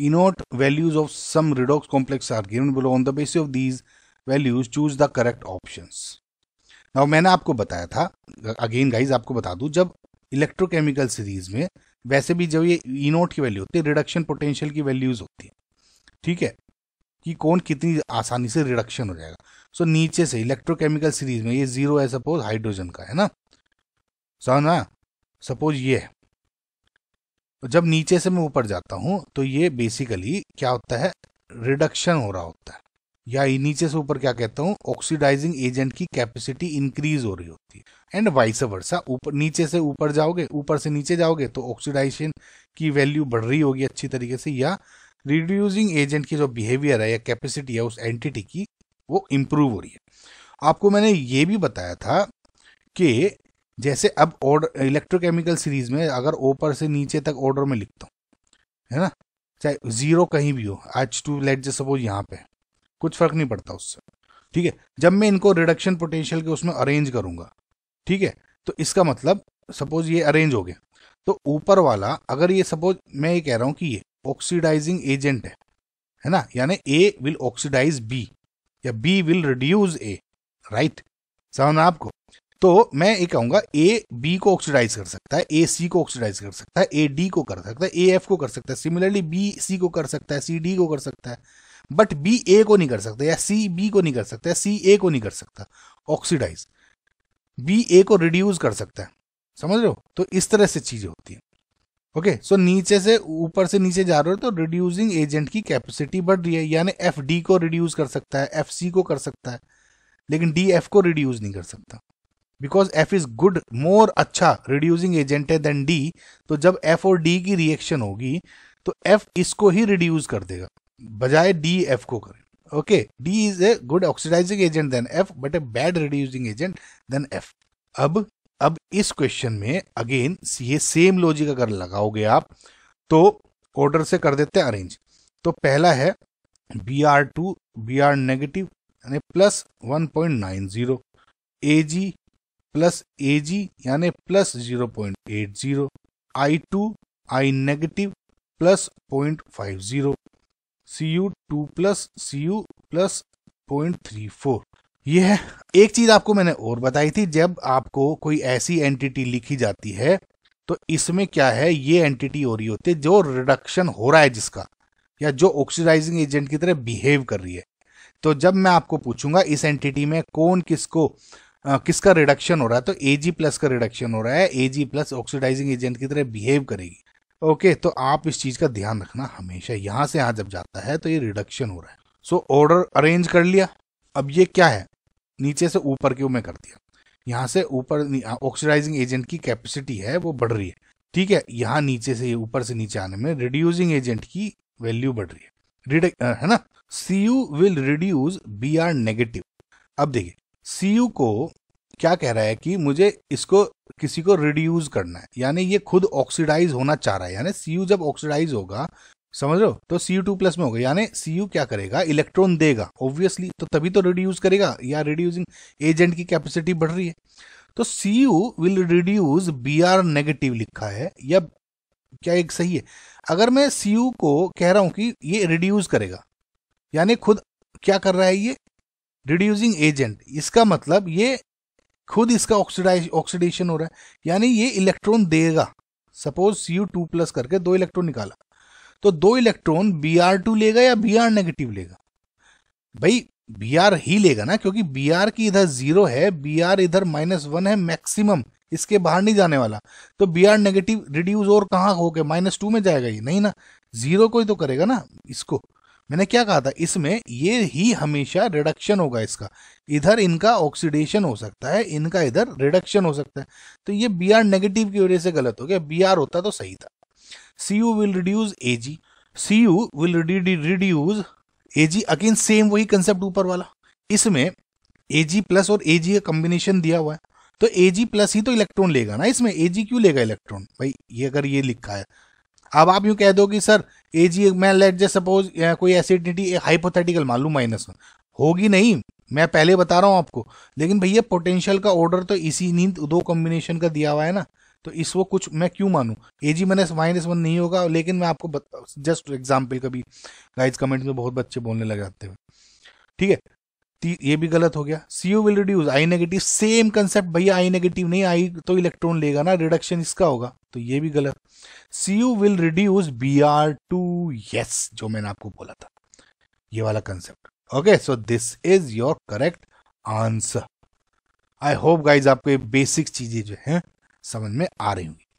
Denote values of some redox complex are given below. On the basis of these values, choose the correct options. Now मैंने आपको बताया था again guys आपको बता दूं जब इलेक्ट्रोकेमिकल सीरीज में वैसे भी जब ये इनोट की वैल्यू होती है रिडक्शन पोटेंशियल की वैल्यूज होती है ठीक है कि कौन कितनी आसानी से रिडक्शन हो जाएगा सो so, नीचे से इलेक्ट्रोकेमिकल सीरीज में ये जीरो है सपोज हाइड्रोजन का है ना सो ना सपोज ये है जब नीचे से मैं ऊपर जाता हूँ तो ये बेसिकली क्या होता है रिडक्शन हो रहा होता है या नीचे से ऊपर क्या कहता हूँ ऑक्सीडाइजिंग एजेंट की कैपेसिटी इंक्रीज हो रही होती है एंड वाइस वर्षा ऊपर नीचे से ऊपर जाओगे ऊपर से नीचे जाओगे तो ऑक्सीडाइजेशन की वैल्यू बढ़ रही होगी अच्छी तरीके से या रिड्यूसिंग एजेंट की जो बिहेवियर है या कैपेसिटी है उस एंटिटी की वो इम्प्रूव हो रही है आपको मैंने ये भी बताया था कि जैसे अब ऑर्डर इलेक्ट्रोकेमिकल सीरीज में अगर ऊपर से नीचे तक ऑर्डर में लिखता हूँ है ना चाहे जीरो कहीं भी हो आज टू लेट जैसे सपोज यहाँ पे कुछ फर्क नहीं पड़ता उससे ठीक है जब मैं इनको रिडक्शन पोटेंशियल के उसमें अरेंज करूंगा ठीक है तो इसका मतलब सपोज ये अरेंज हो गया तो ऊपर वाला अगर ये सपोज मैं ये कह रहा हूँ कि ये ऑक्सीडाइजिंग एजेंट है है ना यानी ए विल ऑक्सीडाइज बी या B will reduce A right समझना आपको तो मैं ये कहूंगा ए बी को ऑक्सीडाइज कर सकता है ए सी को ऑक्सीडाइज कर सकता है ए डी को कर सकता है ए एफ को कर सकता है सिमिलरली बी सी को कर सकता है सी डी को कर सकता है बट बी ए को नहीं कर सकता या सी बी को नहीं कर सकता सी ए को नहीं कर सकता ऑक्सीडाइज बी ए को रिड्यूस कर सकता है समझ रहे हो तो इस तरह से चीजें होती हैं ओके सो नीचे से ऊपर से नीचे जा रहे हो तो रिड्यूसिंग एजेंट की कैपेसिटी बढ़ रही है यानी एफ डी को रिड्यूस कर सकता है एफ सी को कर सकता है लेकिन डी एफ को रिड्यूस नहीं कर सकता because F is good more अच्छा रिड्यूसिंग एजेंट है देन डी तो जब एफ और डी की रिएक्शन होगी तो एफ इसको ही रिड्यूस कर देगा बजाय डी एफ को करें okay D is a good oxidising agent then F but a bad reducing agent then F अब अब इस क्वेश्चन में अगेन ये सेम लॉजिक अगर लगाओगे आप तो ऑर्डर से कर देते हैं अरेंज तो पहला है B R two B R negative यानी plus one point nine zero A G plus A G यानी plus zero point eight zero I two I negative plus point five zero C U two plus C U plus point three four यह एक चीज आपको मैंने और बताई थी जब आपको कोई ऐसी एंटिटी लिखी जाती है तो इसमें क्या है ये एंटिटी हो रही होती है जो रिडक्शन हो रहा है जिसका या जो ऑक्सीडाइजिंग एजेंट की तरह बिहेव कर रही है तो जब मैं आपको पूछूंगा इस एंटिटी में कौन किसको किसका रिडक्शन हो रहा है तो ए प्लस का रिडक्शन हो रहा है ए प्लस ऑक्सीडाइजिंग एजेंट की तरह बिहेव करेगी ओके तो आप इस चीज का ध्यान रखना हमेशा यहां से यहां जब जाता है तो ये रिडक्शन हो रहा है सो ऑर्डर अरेंज कर लिया अब ये क्या है नीचे से ऊपर क्यों मैं कर दिया यहाँ से ऊपर ऑक्सीडाइजिंग एजेंट की कैपेसिटी है वो बढ़ रही है ठीक है यहाँ नीचे से ऊपर से नीचे आने में रिड्यूसिंग एजेंट की वैल्यू बढ़ रही है है ना C U will reduce B R negative अब देखिए सीयू को क्या कह रहा है कि मुझे इसको किसी को रिड्यूस करना है यानी ये खुद ऑक्सीडाइज होना चाह रहा है यानी सीयू जब ऑक्सीडाइज होगा समझ लो तो सी टू प्लस में होगा यानी सी क्या करेगा इलेक्ट्रॉन देगा ऑब्वियसली तो तभी तो रिड्यूस करेगा या रिड्यूसिंग एजेंट की कैपेसिटी बढ़ रही है तो C U will reduce B R negative लिखा है या क्या एक सही है अगर मैं सी को कह रहा हूं कि ये रिड्यूस करेगा यानी खुद क्या कर रहा है ये रिड्यूसिंग एजेंट इसका मतलब ये खुद इसका ऑक्सीडेशन हो रहा है यानी ये इलेक्ट्रॉन देगा suppose C U two plus करके दो इलेक्ट्रॉन निकाला तो दो इलेक्ट्रॉन बी आर टू लेगा या बी आर नेगेटिव लेगा भाई बी आर ही लेगा ना क्योंकि बी आर की इधर जीरो है बी आर इधर माइनस वन है मैक्सिमम इसके बाहर नहीं जाने वाला तो बी आर नेगेटिव रिड्यूज और कहाँ गया माइनस टू में जाएगा ये नहीं ना जीरो को ही तो करेगा ना इसको मैंने क्या कहा था इसमें ये ही हमेशा रिडक्शन होगा इसका इधर इनका ऑक्सीडेशन हो सकता है इनका इधर रिडक्शन हो सकता है तो ये बी आर नेगेटिव की वजह से गलत हो गया बी आर होता तो सही था C U will reduce A G C U will reduce A G again same वही कंसेप्ट ऊपर वाला इसमें ए जी प्लस और ए जी का कॉम्बिनेशन दिया हुआ है तो ए जी प्लस ही तो इलेक्ट्रॉन लेगा ना इसमें ए जी क्यों लेगा इलेक्ट्रॉन भाई ये अगर ये लिखा है अब आप यूं कह दो कि सर ए जी मैं लेट जस्ट सपोज कोई एसिडिटी एक हाइपोथेटिकल मान लू माइनस वन होगी नहीं मैं पहले बता रहा हूँ आपको लेकिन भैया पोटेंशियल का ऑर्डर तो इसी नींद दो कॉम्बिनेशन का दिया हुआ है ना तो इस वो कुछ मैं क्यों मानू A G minus minus one नहीं होगा लेकिन मैं आपको जस्ट एग्जाम्पल कभी गाइज कमेंट में बहुत बच्चे बोलने लग जाते हैं ठीक है ये भी गलत हो गया C U will reduce I negative same concept भैया आई नेगेटिव नहीं आई तो इलेक्ट्रॉन लेगा ना रिडक्शन इसका होगा तो ये भी गलत C U will reduce B R two yes जो मैंने आपको बोला था ये वाला concept okay so this is your correct answer I hope guys आपको ये बेसिक चीजें जो है समझ में आ रही होंगी